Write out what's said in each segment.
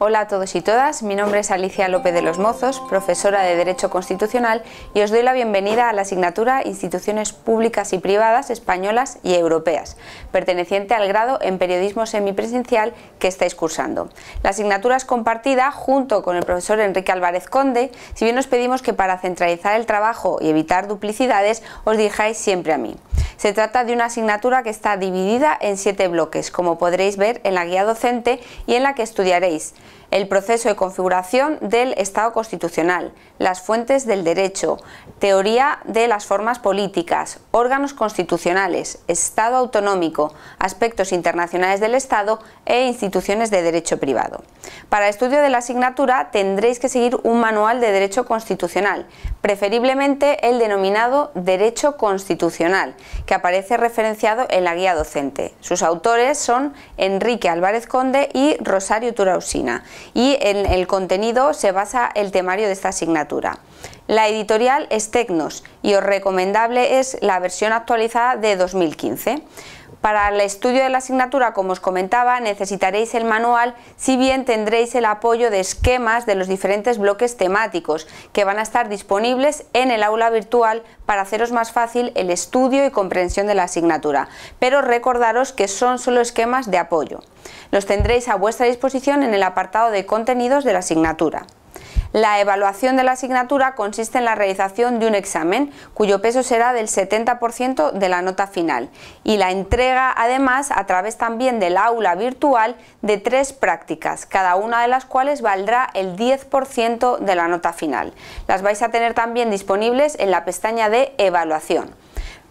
Hola a todos y todas, mi nombre es Alicia López de los Mozos, profesora de Derecho Constitucional y os doy la bienvenida a la asignatura Instituciones Públicas y Privadas Españolas y Europeas, perteneciente al grado en Periodismo Semipresencial que estáis cursando. La asignatura es compartida junto con el profesor Enrique Álvarez Conde, si bien os pedimos que para centralizar el trabajo y evitar duplicidades os dirijáis siempre a mí. Se trata de una asignatura que está dividida en siete bloques, como podréis ver en la guía docente y en la que estudiaréis el proceso de configuración del Estado constitucional, las fuentes del derecho, teoría de las formas políticas, órganos constitucionales, Estado autonómico, aspectos internacionales del Estado e instituciones de derecho privado. Para estudio de la asignatura tendréis que seguir un manual de derecho constitucional, preferiblemente el denominado derecho constitucional, que aparece referenciado en la guía docente. Sus autores son Enrique Álvarez Conde y Rosario Turausina y en el contenido se basa el temario de esta asignatura. La editorial es Tecnos y os recomendable es la versión actualizada de 2015. Para el estudio de la asignatura, como os comentaba, necesitaréis el manual, si bien tendréis el apoyo de esquemas de los diferentes bloques temáticos, que van a estar disponibles en el aula virtual para haceros más fácil el estudio y comprensión de la asignatura. Pero recordaros que son solo esquemas de apoyo. Los tendréis a vuestra disposición en el apartado de contenidos de la asignatura. La evaluación de la asignatura consiste en la realización de un examen, cuyo peso será del 70% de la nota final, y la entrega además a través también del aula virtual de tres prácticas, cada una de las cuales valdrá el 10% de la nota final. Las vais a tener también disponibles en la pestaña de evaluación.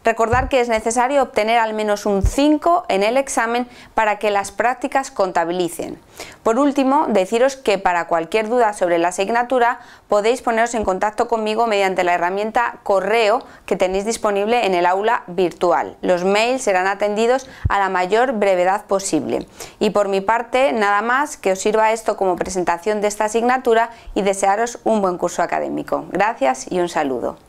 Recordar que es necesario obtener al menos un 5 en el examen para que las prácticas contabilicen. Por último, deciros que para cualquier duda sobre la asignatura podéis poneros en contacto conmigo mediante la herramienta correo que tenéis disponible en el aula virtual. Los mails serán atendidos a la mayor brevedad posible. Y por mi parte, nada más que os sirva esto como presentación de esta asignatura y desearos un buen curso académico. Gracias y un saludo.